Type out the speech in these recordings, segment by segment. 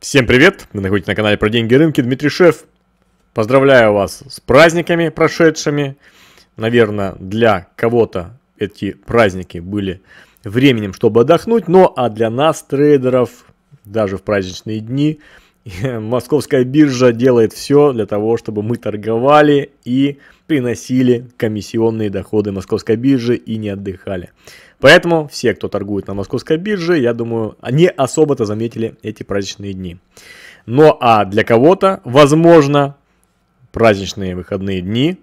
Всем привет! Вы находитесь на канале про деньги и рынки. Дмитрий Шеф. Поздравляю вас с праздниками прошедшими. Наверное, для кого-то эти праздники были временем, чтобы отдохнуть, но а для нас, трейдеров, даже в праздничные дни, Московская биржа делает все для того, чтобы мы торговали и приносили комиссионные доходы Московской биржи и не отдыхали. Поэтому все, кто торгует на Московской бирже, я думаю, не особо-то заметили эти праздничные дни. Ну а для кого-то, возможно, праздничные выходные дни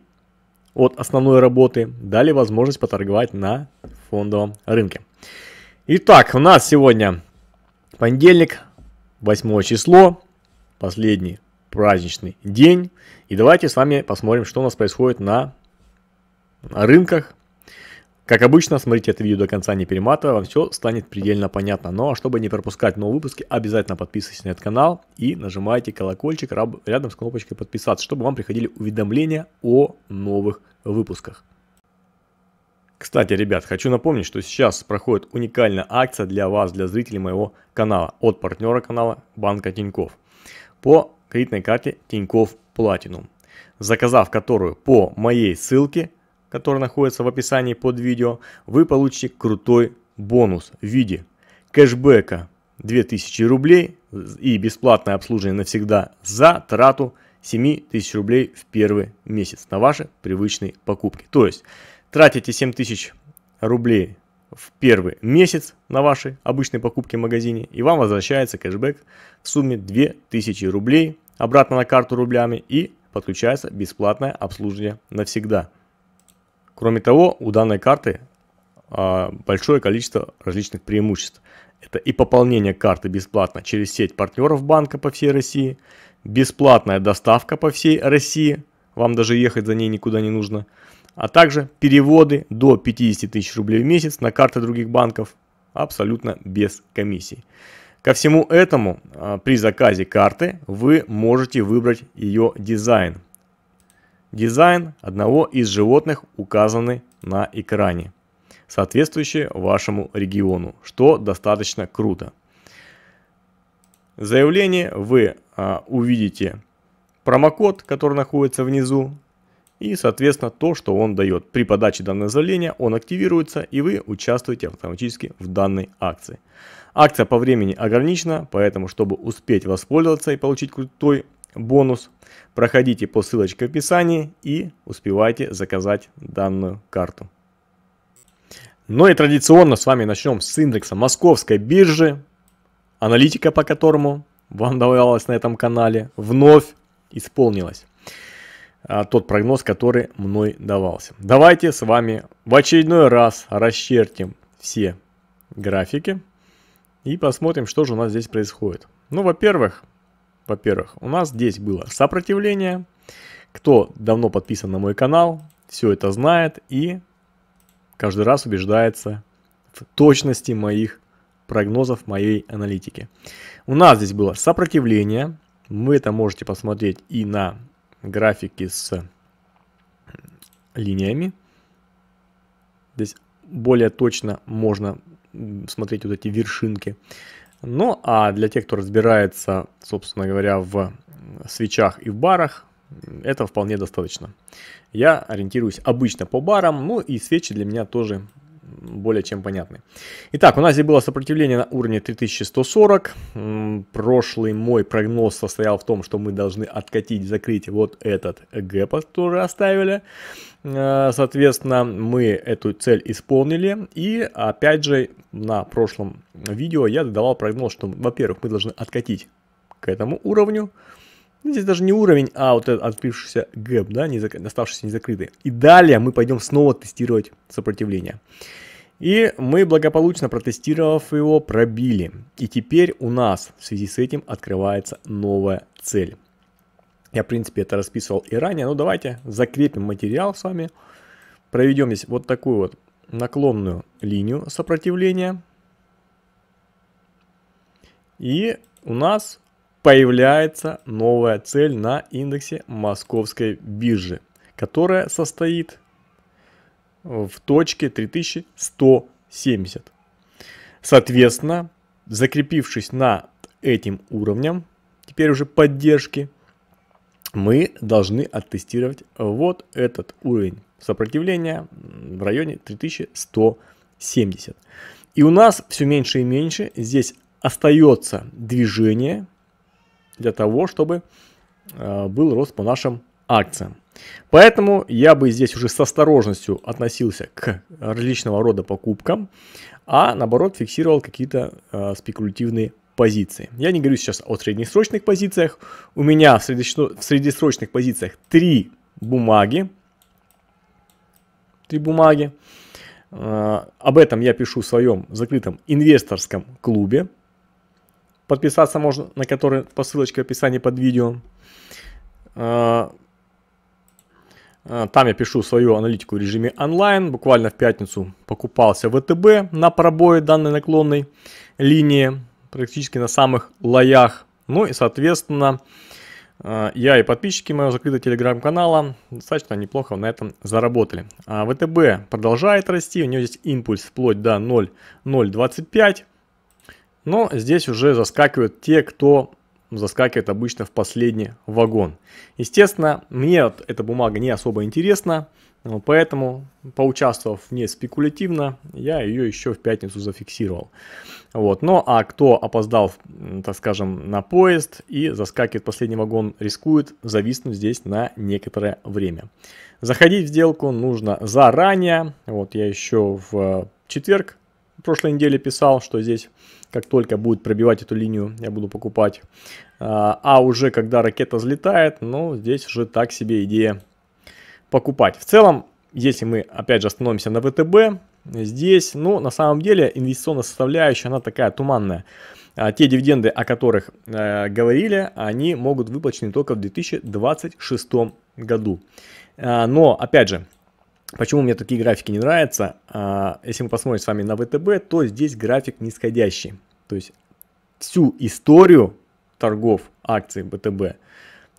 от основной работы дали возможность поторговать на фондовом рынке. Итак, у нас сегодня понедельник, 8 число, последний праздничный день. И давайте с вами посмотрим, что у нас происходит на рынках. Как обычно, смотрите это видео до конца, не перематывая, вам все станет предельно понятно. Ну а чтобы не пропускать новые выпуски, обязательно подписывайтесь на этот канал и нажимайте колокольчик рядом с кнопочкой подписаться, чтобы вам приходили уведомления о новых выпусках. Кстати, ребят, хочу напомнить, что сейчас проходит уникальная акция для вас, для зрителей моего канала от партнера канала Банка Тиньков по кредитной карте Тинькофф Platinum, заказав которую по моей ссылке, которая находится в описании под видео, вы получите крутой бонус в виде кэшбэка 2000 рублей и бесплатное обслуживание навсегда за трату 7000 рублей в первый месяц на ваши привычные покупки. То есть тратите 7000 рублей в первый месяц на вашей обычной покупке в магазине, и вам возвращается кэшбэк в сумме 2000 рублей обратно на карту рублями и подключается бесплатное обслуживание навсегда. Кроме того, у данной карты а, большое количество различных преимуществ. Это и пополнение карты бесплатно через сеть партнеров банка по всей России, бесплатная доставка по всей России, вам даже ехать за ней никуда не нужно – а также переводы до 50 тысяч рублей в месяц на карты других банков абсолютно без комиссий. Ко всему этому а, при заказе карты вы можете выбрать ее дизайн. Дизайн одного из животных указаны на экране, соответствующий вашему региону, что достаточно круто. Заявление вы а, увидите промокод, который находится внизу, и, соответственно, то, что он дает. При подаче данного заявления он активируется, и вы участвуете автоматически в данной акции. Акция по времени ограничена, поэтому, чтобы успеть воспользоваться и получить крутой бонус, проходите по ссылочке в описании и успевайте заказать данную карту. Ну и традиционно с вами начнем с индекса московской биржи, аналитика по которому вам давалась на этом канале, вновь исполнилась. А, тот прогноз, который мной давался. Давайте с вами в очередной раз расчертим все графики и посмотрим, что же у нас здесь происходит. Ну, во-первых, во-первых, у нас здесь было сопротивление. Кто давно подписан на мой канал, все это знает и каждый раз убеждается в точности моих прогнозов, моей аналитики. У нас здесь было сопротивление. Вы это можете посмотреть и на графики с линиями. Здесь более точно можно смотреть вот эти вершинки. Ну, а для тех, кто разбирается, собственно говоря, в свечах и в барах, это вполне достаточно. Я ориентируюсь обычно по барам, ну и свечи для меня тоже более чем понятны. Итак, у нас здесь было сопротивление на уровне 3140. Прошлый мой прогноз состоял в том, что мы должны откатить, закрыть вот этот гэп, который оставили. Э, соответственно, мы эту цель исполнили. И опять же, на прошлом видео я давал прогноз, что, во-первых, мы должны откатить к этому уровню. Ну, здесь даже не уровень, а вот этот открывшийся гэп, да, не зак... оставшийся незакрытый. И далее мы пойдем снова тестировать сопротивление. И мы благополучно протестировав его, пробили. И теперь у нас в связи с этим открывается новая цель. Я, в принципе, это расписывал и ранее, но давайте закрепим материал с вами. Проведем здесь вот такую вот наклонную линию сопротивления. И у нас появляется новая цель на индексе московской биржи, которая состоит в точке 3170. Соответственно, закрепившись на этим уровнем, теперь уже поддержки, мы должны оттестировать вот этот уровень сопротивления в районе 3170. И у нас все меньше и меньше здесь остается движение – для того, чтобы э, был рост по нашим акциям. Поэтому я бы здесь уже с осторожностью относился к различного рода покупкам, а наоборот фиксировал какие-то э, спекулятивные позиции. Я не говорю сейчас о среднесрочных позициях. У меня в, среднесро... в среднесрочных позициях три бумаги. Три бумаги. Э, об этом я пишу в своем закрытом инвесторском клубе подписаться можно, на который по ссылочке в описании под видео. А, а, там я пишу свою аналитику в режиме онлайн. Буквально в пятницу покупался ВТБ на пробое данной наклонной линии, практически на самых лоях. Ну и, соответственно, а, я и подписчики моего закрытого телеграм-канала достаточно неплохо на этом заработали. А ВТБ продолжает расти, у него здесь импульс вплоть до 0.025. Но здесь уже заскакивают те, кто заскакивает обычно в последний вагон. Естественно, мне эта бумага не особо интересна, поэтому, поучаствовав в ней спекулятивно, я ее еще в пятницу зафиксировал. Вот. Ну а кто опоздал, так скажем, на поезд и заскакивает в последний вагон, рискует зависнуть здесь на некоторое время. Заходить в сделку нужно заранее. Вот я еще в э, четверг прошлой неделе писал, что здесь как только будет пробивать эту линию, я буду покупать. А, а уже когда ракета взлетает, ну, здесь уже так себе идея покупать. В целом, если мы, опять же, остановимся на ВТБ, здесь, ну, на самом деле, инвестиционная составляющая, она такая туманная. А, те дивиденды, о которых э, говорили, они могут выплачены только в 2026 году. А, но, опять же, Почему мне такие графики не нравятся? А, если мы посмотрим с вами на ВТБ, то здесь график нисходящий. То есть всю историю торгов акций ВТБ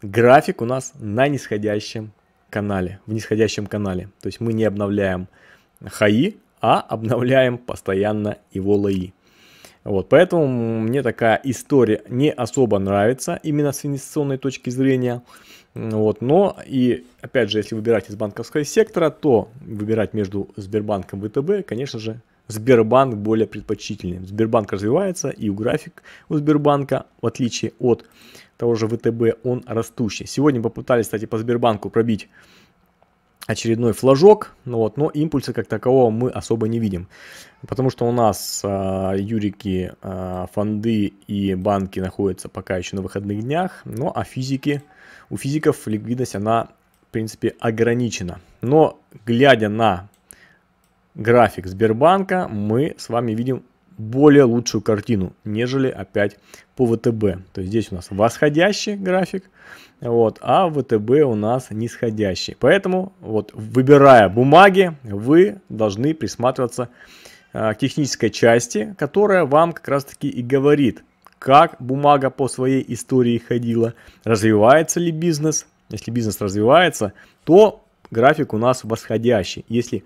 график у нас на нисходящем канале, в нисходящем канале. То есть мы не обновляем хаи, а обновляем постоянно его лои. Вот, поэтому мне такая история не особо нравится именно с инвестиционной точки зрения. Вот, но и, опять же, если выбирать из банковского сектора, то выбирать между Сбербанком и ВТБ, конечно же, Сбербанк более предпочтительный. Сбербанк развивается, и у график у Сбербанка, в отличие от того же ВТБ, он растущий. Сегодня попытались, кстати, по Сбербанку пробить очередной флажок, ну вот, но импульса как такового мы особо не видим, потому что у нас э, юрики, э, фонды и банки находятся пока еще на выходных днях, но а физики, у физиков ликвидность она в принципе ограничена, но глядя на график Сбербанка мы с вами видим более лучшую картину, нежели опять по ВТБ. То есть здесь у нас восходящий график, вот, а ВТБ у нас нисходящий. Поэтому, вот, выбирая бумаги, вы должны присматриваться э, к технической части, которая вам как раз таки и говорит, как бумага по своей истории ходила, развивается ли бизнес. Если бизнес развивается, то график у нас восходящий. Если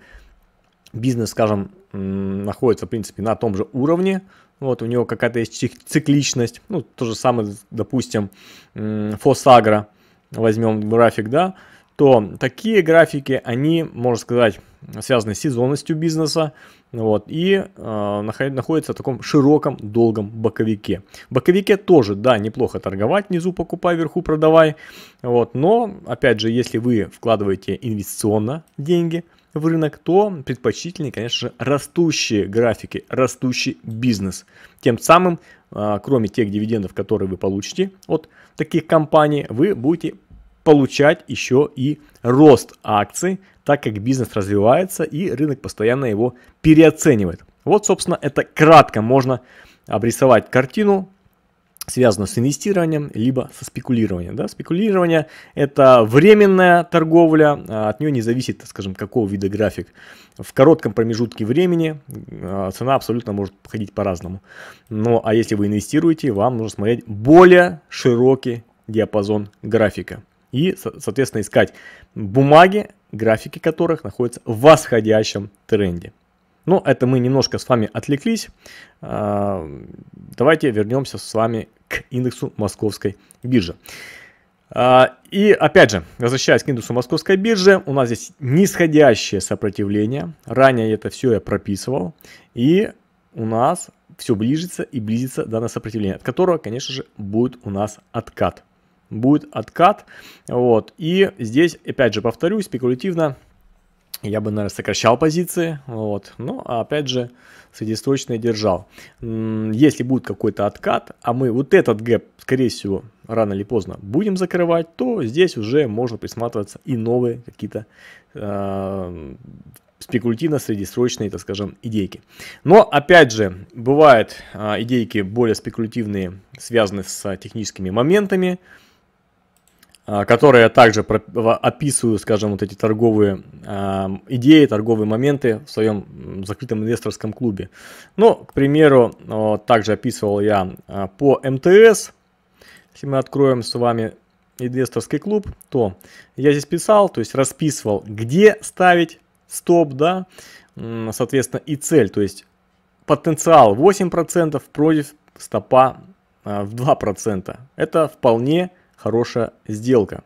бизнес, скажем, находится, в принципе, на том же уровне, вот, у него какая-то есть цикличность, ну, то же самое, допустим, Фосагра, возьмем график, да, то такие графики, они, можно сказать, связаны с сезонностью бизнеса, вот, и э, находится в таком широком долгом боковике. В боковике тоже, да, неплохо торговать, внизу покупай, вверху продавай, вот, но, опять же, если вы вкладываете инвестиционно деньги – в рынок, то предпочтительнее, конечно же, растущие графики, растущий бизнес. Тем самым, а, кроме тех дивидендов, которые вы получите от таких компаний, вы будете получать еще и рост акций, так как бизнес развивается и рынок постоянно его переоценивает. Вот, собственно, это кратко можно обрисовать картину связано с инвестированием, либо со спекулированием. Да? Спекулирование – это временная торговля, а от нее не зависит, скажем, какого вида график. В коротком промежутке времени а, цена абсолютно может ходить по-разному. Но а если вы инвестируете, вам нужно смотреть более широкий диапазон графика. И, соответственно, искать бумаги, графики которых находятся в восходящем тренде. Но ну, это мы немножко с вами отвлеклись. А, давайте вернемся с вами к индексу московской биржи. А, и опять же, возвращаясь к индексу московской биржи, у нас здесь нисходящее сопротивление. Ранее это все я прописывал. И у нас все ближится и близится данное сопротивление, от которого, конечно же, будет у нас откат. Будет откат. Вот. И здесь, опять же, повторюсь, спекулятивно я бы, наверное, сокращал позиции, вот, но ну, а опять же среднесрочно держал. Если будет какой-то откат, а мы вот этот гэп, скорее всего, рано или поздно будем закрывать, то здесь уже можно присматриваться и новые какие-то э, а, спекулятивно-среднесрочные, так скажем, идейки. Но, опять же, бывают э, идейки более спекулятивные, связанные с техническими моментами, а, которые также описываю, скажем, вот эти торговые а, идеи, торговые моменты в своем закрытом инвесторском клубе. Ну, к примеру, также описывал я а, по МТС, если мы откроем с вами инвесторский клуб, то я здесь писал, то есть расписывал, где ставить стоп, да, соответственно, и цель, то есть потенциал 8% против стопа в 2%. Это вполне хорошая сделка.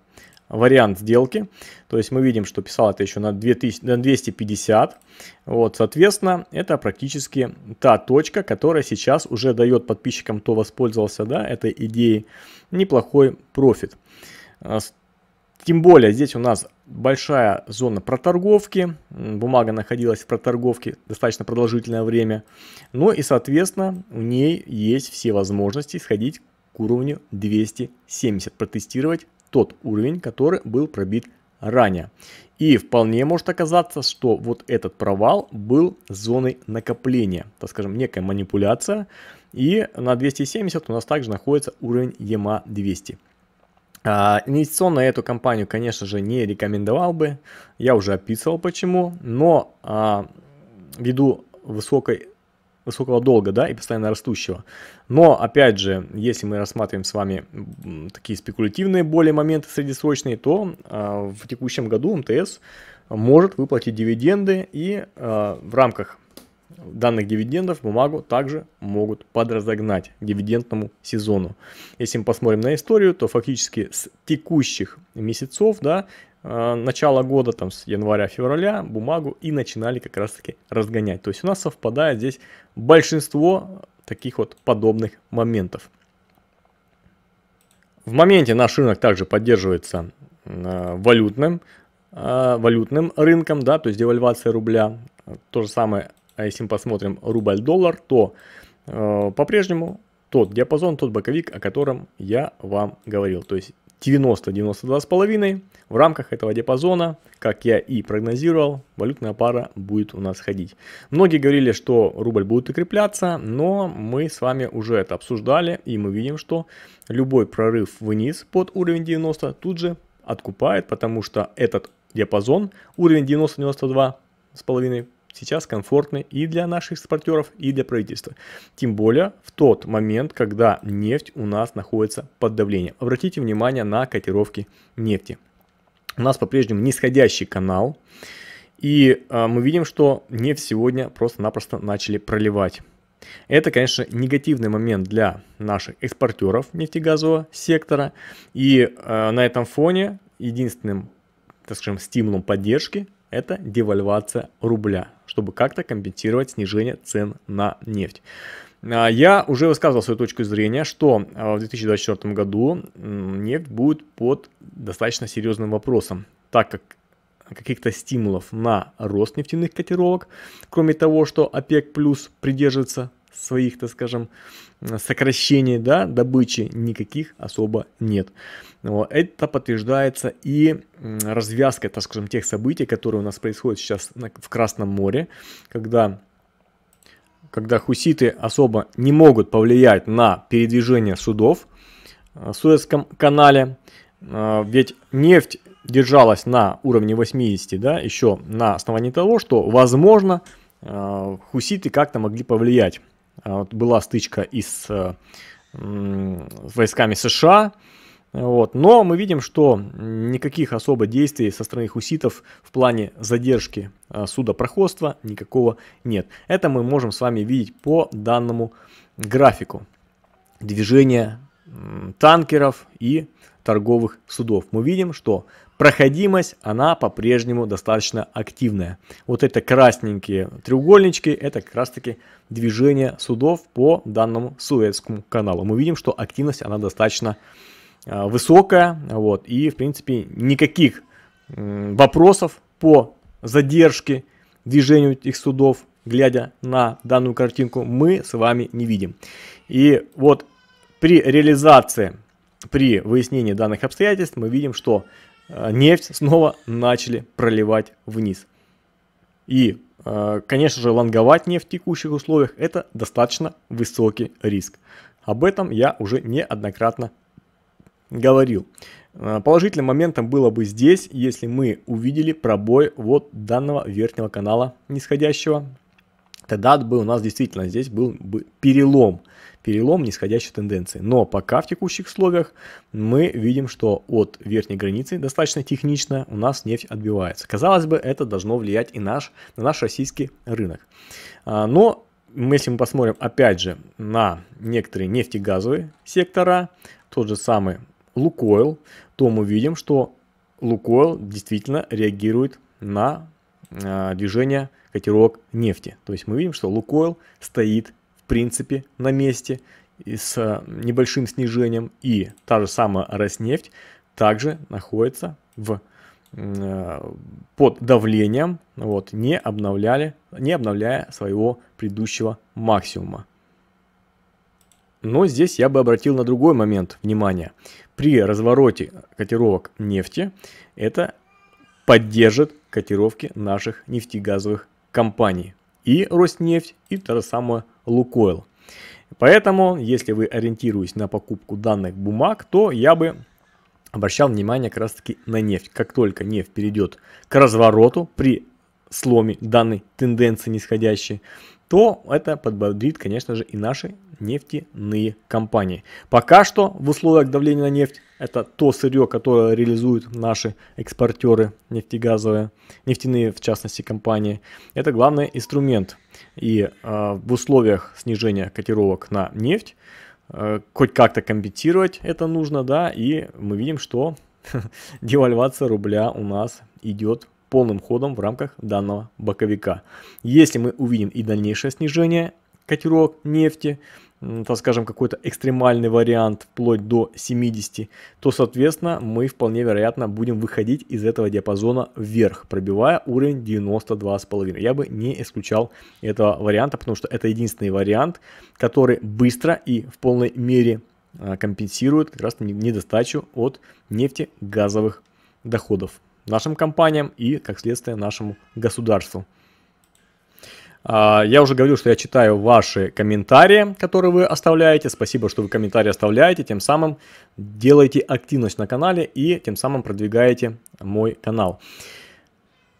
Вариант сделки, то есть мы видим, что писал это еще на, 2000, на 250, вот, соответственно, это практически та точка, которая сейчас уже дает подписчикам, кто воспользовался, да, этой идеей, неплохой профит. А тем более здесь у нас большая зона проторговки, бумага находилась в проторговке достаточно продолжительное время, ну и соответственно у ней есть все возможности сходить к уровню 270, протестировать тот уровень, который был пробит ранее. И вполне может оказаться, что вот этот провал был зоной накопления, так скажем, некая манипуляция. И на 270 у нас также находится уровень EMA 200. А, инвестиционно эту компанию, конечно же, не рекомендовал бы. Я уже описывал почему. Но а, ввиду высокой высокого долга, да, и постоянно растущего. Но, опять же, если мы рассматриваем с вами такие спекулятивные более моменты среднесрочные, то э, в текущем году МТС может выплатить дивиденды и э, в рамках данных дивидендов бумагу также могут подразогнать дивидендному сезону. Если мы посмотрим на историю, то фактически с текущих месяцев да, Э, начала года, там с января-февраля, бумагу и начинали как раз-таки разгонять. То есть у нас совпадает здесь большинство таких вот подобных моментов. В моменте наш рынок также поддерживается э, валютным, э, валютным рынком, да, то есть девальвация рубля. То же самое, а если мы посмотрим рубль-доллар, то по-прежнему тот диапазон, тот боковик, о котором я вам говорил. То есть 90-92,5. В рамках этого диапазона, как я и прогнозировал, валютная пара будет у нас ходить. Многие говорили, что рубль будет укрепляться, но мы с вами уже это обсуждали, и мы видим, что любой прорыв вниз под уровень 90 тут же откупает, потому что этот диапазон, уровень 90 925 сейчас комфортны и для наших экспортеров, и для правительства. Тем более в тот момент, когда нефть у нас находится под давлением. Обратите внимание на котировки нефти. У нас по-прежнему нисходящий канал. И э, мы видим, что нефть сегодня просто-напросто начали проливать. Это, конечно, негативный момент для наших экспортеров нефтегазового сектора. И э, на этом фоне единственным, так скажем, стимулом поддержки это девальвация рубля чтобы как-то компенсировать снижение цен на нефть. А, я уже высказывал свою точку зрения, что а, в 2024 году нефть будет под достаточно серьезным вопросом, так как каких-то стимулов на рост нефтяных котировок, кроме того, что ОПЕК плюс придерживается своих, так скажем, сокращений да, добычи никаких особо нет. Вот это подтверждается и развязкой, так скажем, тех событий, которые у нас происходят сейчас в Красном море, когда когда хуситы особо не могут повлиять на передвижение судов э, в Суэцком канале, э, ведь нефть держалась на уровне 80, да, еще на основании того, что, возможно, э, хуситы как-то могли повлиять а была стычка и э, с войсками США, вот. Но мы видим, что никаких особо действий со стороны хуситов в плане задержки э, судопроходства никакого нет. Это мы можем с вами видеть по данному графику движения танкеров и торговых судов. Мы видим, что Проходимость, она по-прежнему достаточно активная. Вот это красненькие треугольнички, это как раз таки движение судов по данному Суэцкому каналу. Мы видим, что активность, она достаточно а, высокая, вот, и, в принципе, никаких вопросов по задержке движению этих судов, глядя на данную картинку, мы с вами не видим. И вот при реализации, при выяснении данных обстоятельств мы видим, что а, нефть снова начали проливать вниз. И, а, конечно же, лонговать нефть в текущих условиях – это достаточно высокий риск. Об этом я уже неоднократно говорил. А, положительным моментом было бы здесь, если мы увидели пробой вот данного верхнего канала нисходящего, тогда бы у нас действительно здесь был бы перелом, перелом нисходящей тенденции. Но пока в текущих условиях мы видим, что от верхней границы достаточно технично у нас нефть отбивается. Казалось бы, это должно влиять и наш, на наш российский рынок. А, но если мы посмотрим опять же на некоторые нефтегазовые сектора, тот же самый Лукойл, то мы видим, что Лукойл действительно реагирует на а, движение котировок нефти. То есть мы видим, что Лукойл стоит в принципе на месте и с э, небольшим снижением и та же самая Роснефть также находится в э, под давлением, вот, не, обновляли, не обновляя своего предыдущего максимума. Но здесь я бы обратил на другой момент внимание. При развороте котировок нефти это поддержит котировки наших нефтегазовых компаний. И Роснефть, и то же самое Лукойл. Поэтому, если вы ориентируетесь на покупку данных бумаг, то я бы обращал внимание как раз таки на нефть. Как только нефть перейдет к развороту при сломе данной тенденции нисходящей, то это подбодрит, конечно же, и наши нефтяные компании. Пока что в условиях давления на нефть это то сырье, которое реализуют наши экспортеры нефтегазовые, нефтяные в частности компании. Это главный инструмент. И э, в условиях снижения котировок на нефть э, хоть как-то компенсировать это нужно, да, и мы видим, что девальвация рубля у нас идет полным ходом в рамках данного боковика. Если мы увидим и дальнейшее снижение котировок нефти, так скажем, какой-то экстремальный вариант вплоть до 70, то, соответственно, мы вполне вероятно будем выходить из этого диапазона вверх, пробивая уровень 92,5. Я бы не исключал этого варианта, потому что это единственный вариант, который быстро и в полной мере а, компенсирует как раз недостачу от нефтегазовых доходов нашим компаниям и, как следствие, нашему государству. А, я уже говорил, что я читаю ваши комментарии, которые вы оставляете. Спасибо, что вы комментарии оставляете. Тем самым делаете активность на канале и тем самым продвигаете мой канал.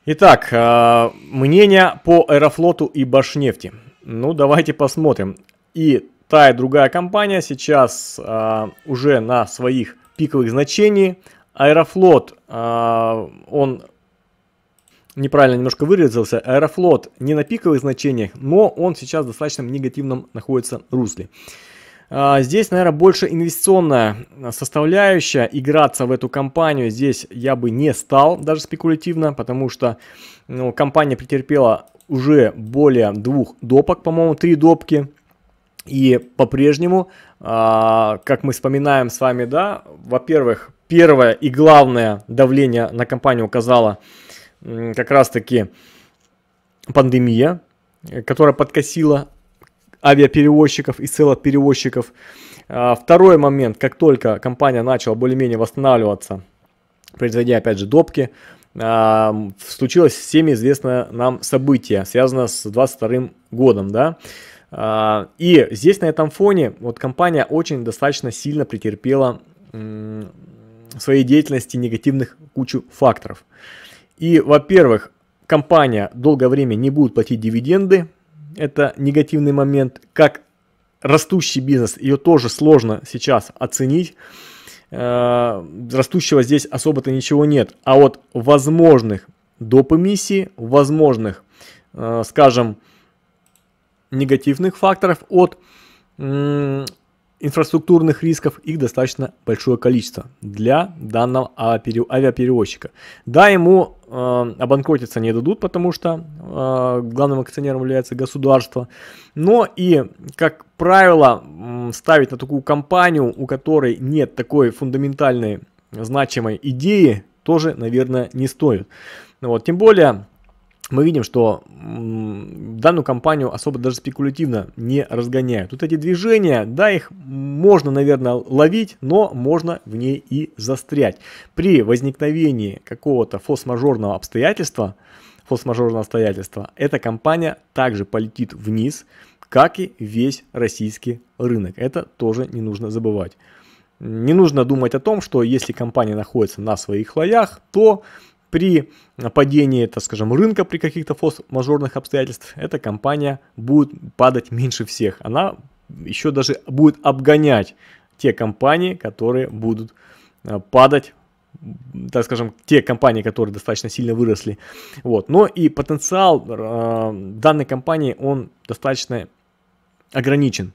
Итак, а, мнение по Аэрофлоту и Башнефти. Ну, давайте посмотрим. И та и другая компания сейчас а, уже на своих пиковых значениях. Аэрофлот, он неправильно немножко выразился, Аэрофлот не на пиковых значениях, но он сейчас в достаточно негативном находится русле. А, здесь, наверное, больше инвестиционная составляющая. Играться в эту компанию здесь я бы не стал, даже спекулятивно, потому что ну, компания претерпела уже более двух допок, по-моему, три допки. И по-прежнему, а, как мы вспоминаем с вами, да, во-первых, первое и главное давление на компанию указало – как раз-таки пандемия, э, которая подкосила авиаперевозчиков и целых перевозчиков. А, второй момент, как только компания начала более-менее восстанавливаться, производя опять же допки, а, случилось всем известное нам событие, связанное с 22 годом, да. А, и здесь на этом фоне вот компания очень достаточно сильно претерпела в своей деятельности негативных кучу факторов. И, во-первых, компания долгое время не будет платить дивиденды. Это негативный момент. Как растущий бизнес, ее тоже сложно сейчас оценить. Э, растущего здесь особо-то ничего нет. А вот возможных доп. эмиссий, возможных, э, скажем, негативных факторов от инфраструктурных рисков их достаточно большое количество для данного авиаперевозчика. Да, ему э, обанкротиться не дадут, потому что э, главным акционером является государство. Но и, как правило, ставить на такую компанию, у которой нет такой фундаментальной значимой идеи, тоже, наверное, не стоит. Вот, тем более, мы видим, что данную компанию особо даже спекулятивно не разгоняют. Тут эти движения, да, их можно, наверное, ловить, но можно в ней и застрять. При возникновении какого-то форс-мажорного обстоятельства, форс-мажорного обстоятельства, эта компания также полетит вниз, как и весь российский рынок. Это тоже не нужно забывать. Не нужно думать о том, что если компания находится на своих лоях, то при падении, так скажем, рынка при каких-то форс-мажорных обстоятельствах, эта компания будет падать меньше всех. Она еще даже будет обгонять те компании, которые будут э, падать так скажем, те компании, которые достаточно сильно выросли. Вот. Но и потенциал э, данной компании, он достаточно ограничен.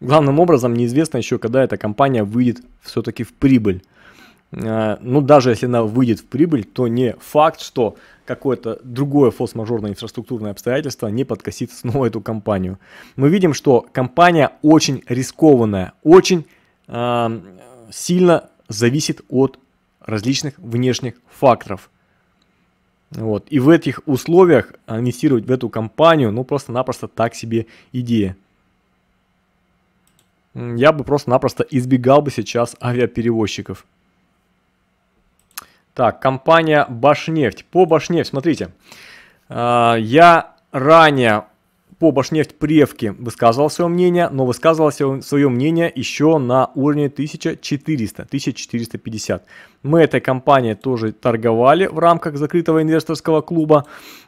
Главным образом неизвестно еще, когда эта компания выйдет все-таки в прибыль. Э, ну, даже если она выйдет в прибыль, то не факт, что какое-то другое форс-мажорное инфраструктурное обстоятельство не подкосит снова эту компанию. Мы видим, что компания очень рискованная, очень э, сильно зависит от различных внешних факторов. Вот. И в этих условиях инвестировать в эту компанию, ну, просто-напросто так себе идея. Я бы просто-напросто избегал бы сейчас авиаперевозчиков. Так, компания Башнефть. По Башнефть, смотрите. А, я ранее по Башнефть Превки высказывал свое мнение, но высказывал свое мнение еще на уровне 1400-1450. Мы этой компанией тоже торговали в рамках закрытого инвесторского клуба.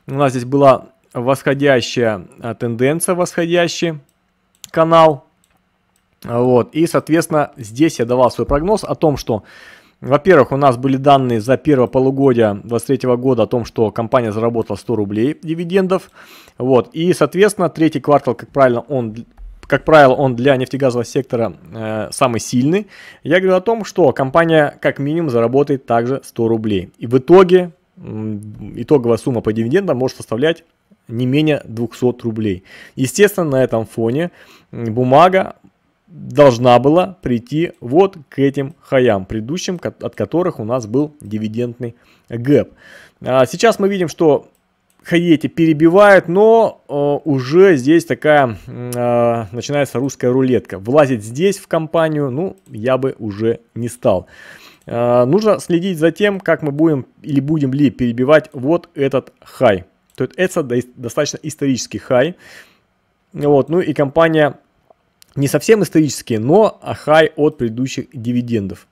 У нас здесь была восходящая а, тенденция, восходящий канал. Вот. И, соответственно, здесь я давал свой прогноз о том, что во-первых, у нас были данные за первое полугодие 2023 года о том, что компания заработала 100 рублей дивидендов. Вот. И, соответственно, третий квартал, как правильно, он как правило, он для нефтегазового сектора э, самый сильный. Я говорю о том, что компания как минимум заработает также 100 рублей. И в итоге э, итоговая сумма по дивидендам может составлять не менее 200 рублей. Естественно, на этом фоне бумага должна была прийти вот к этим хаям, предыдущим, от которых у нас был дивидендный гэп. А сейчас мы видим, что хаи эти перебивают, но э, уже здесь такая э, начинается русская рулетка. Влазить здесь в компанию, ну, я бы уже не стал. Э, нужно следить за тем, как мы будем или будем ли перебивать вот этот хай. То есть это достаточно исторический хай. Вот, ну и компания не совсем исторические, но хай от предыдущих дивидендов.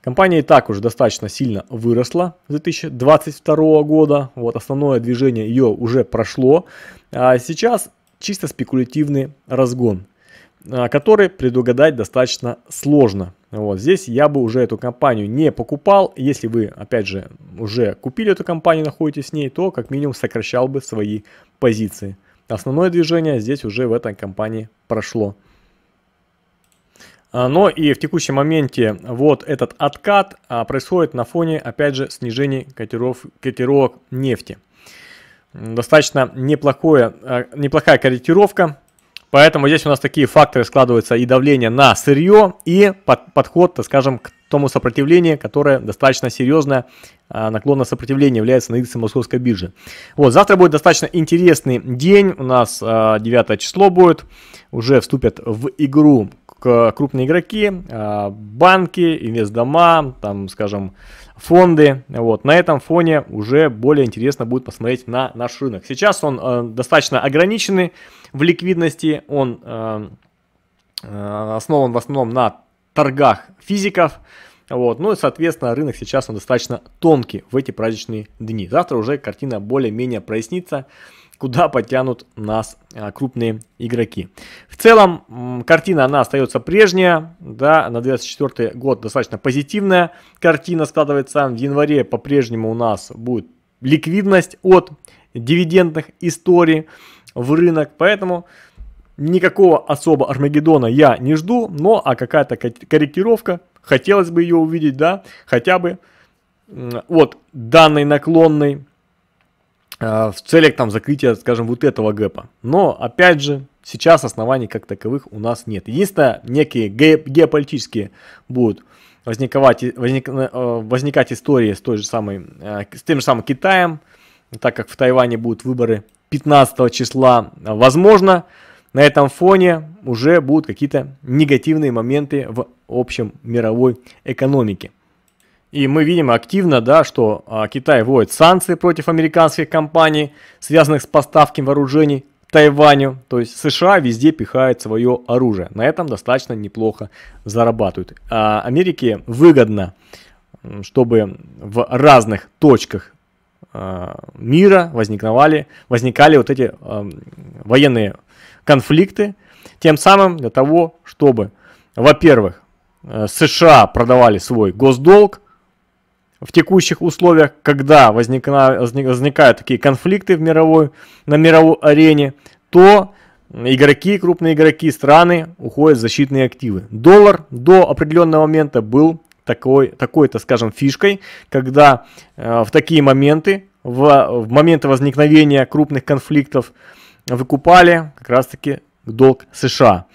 Компания и так уже достаточно сильно выросла с 2022 года. Вот основное движение ее уже прошло. А сейчас чисто спекулятивный разгон, а, который предугадать достаточно сложно. Вот здесь я бы уже эту компанию не покупал. Если вы, опять же, уже купили эту компанию, находитесь с ней, то как минимум сокращал бы свои позиции. Основное движение здесь уже в этой компании прошло. А, но и в текущем моменте вот этот откат а, происходит на фоне, опять же, снижения котиров, котировок нефти. Достаточно неплохое, а, неплохая корректировка, поэтому здесь у нас такие факторы складываются и давление на сырье, и под, подход, так скажем, к тому сопротивление, которое достаточно серьезное а, наклонное сопротивление является на индексе Московской биржи. Вот, завтра будет достаточно интересный день, у нас 9 а, число будет, уже вступят в игру крупные игроки, а, банки, инвестдома, там, скажем, фонды. Вот. На этом фоне уже более интересно будет посмотреть на наш рынок. Сейчас он э, достаточно ограниченный в ликвидности, он э, основан в основном на торгах физиков. Вот. Ну и, соответственно, рынок сейчас он достаточно тонкий в эти праздничные дни. Завтра уже картина более-менее прояснится, куда потянут нас а, крупные игроки. В целом, картина, она остается прежняя, да, на 2024 год достаточно позитивная картина складывается. В январе по-прежнему у нас будет ликвидность от дивидендных историй в рынок, поэтому Никакого особо Армагеддона я не жду, но а какая-то корректировка, хотелось бы ее увидеть, да, хотя бы вот данной наклонной а, в целях там закрытия, скажем, вот этого гэпа. Но, опять же, сейчас оснований как таковых у нас нет. Единственное, некие геополитические будут возникать, э, возникать истории с той же самой, э, с тем же самым Китаем, так как в Тайване будут выборы 15 числа, возможно, на этом фоне уже будут какие-то негативные моменты в общем мировой экономике. И мы видим активно, да, что а, Китай вводит санкции против американских компаний, связанных с поставками вооружений Тайваню. То есть США везде пихают свое оружие. На этом достаточно неплохо зарабатывают. А Америке выгодно, чтобы в разных точках а, мира возникновали, возникали вот эти а, военные конфликты, тем самым для того, чтобы, во-первых, э, США продавали свой госдолг в текущих условиях, когда возникна, возникают такие конфликты в мировой, на мировой арене, то игроки, крупные игроки страны уходят в защитные активы. Доллар до определенного момента был такой, такой-то, скажем, фишкой, когда э, в такие моменты, в, в моменты возникновения крупных конфликтов, выкупали как раз-таки долг США.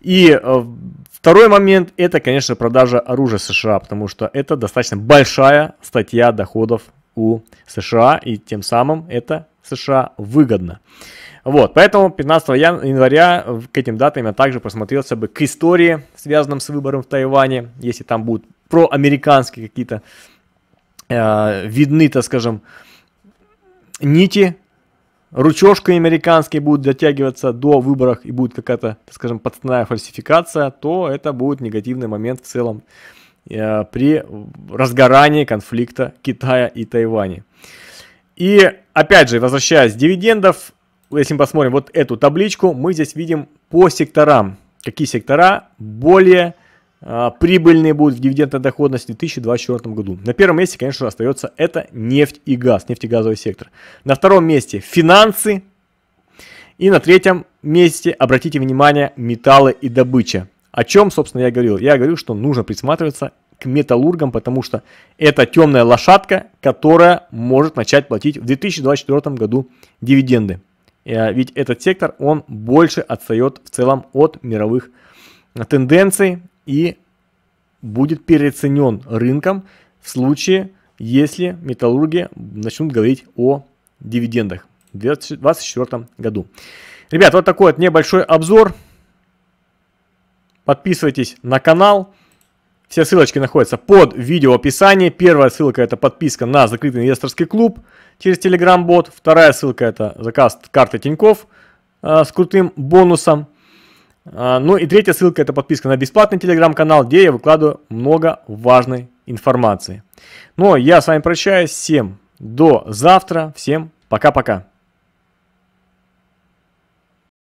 И э, второй момент – это, конечно, продажа оружия США, потому что это достаточно большая статья доходов у США, и тем самым это США выгодно. Вот, поэтому 15 января к этим датам я также посмотрелся бы к истории, связанным с выбором в Тайване, если там будут проамериканские какие-то э, видны, так скажем, нити, ручошкой американской будет дотягиваться до выборов и будет какая-то, скажем, подставная фальсификация, то это будет негативный момент в целом э, при разгорании конфликта Китая и Тайваня. И опять же, возвращаясь дивидендов, если мы посмотрим вот эту табличку, мы здесь видим по секторам, какие сектора более а, прибыльные будут в дивидендной доходности в 2024 году. На первом месте, конечно же, остается это нефть и газ, нефтегазовый сектор. На втором месте финансы. И на третьем месте, обратите внимание, металлы и добыча. О чем, собственно, я говорил? Я говорил, что нужно присматриваться к металлургам, потому что это темная лошадка, которая может начать платить в 2024 году дивиденды. А, ведь этот сектор, он больше отстает в целом от мировых а, тенденций и будет переоценен рынком в случае, если металлурги начнут говорить о дивидендах в 2024 году. Ребят, вот такой вот небольшой обзор. Подписывайтесь на канал. Все ссылочки находятся под видео описании. Первая ссылка это подписка на закрытый инвесторский клуб через Telegram-бот. Вторая ссылка это заказ карты Тиньков э, с крутым бонусом. А, ну и третья ссылка это подписка на бесплатный телеграм-канал, где я выкладываю много важной информации. Но ну, а я с вами прощаюсь. Всем до завтра. Всем пока-пока.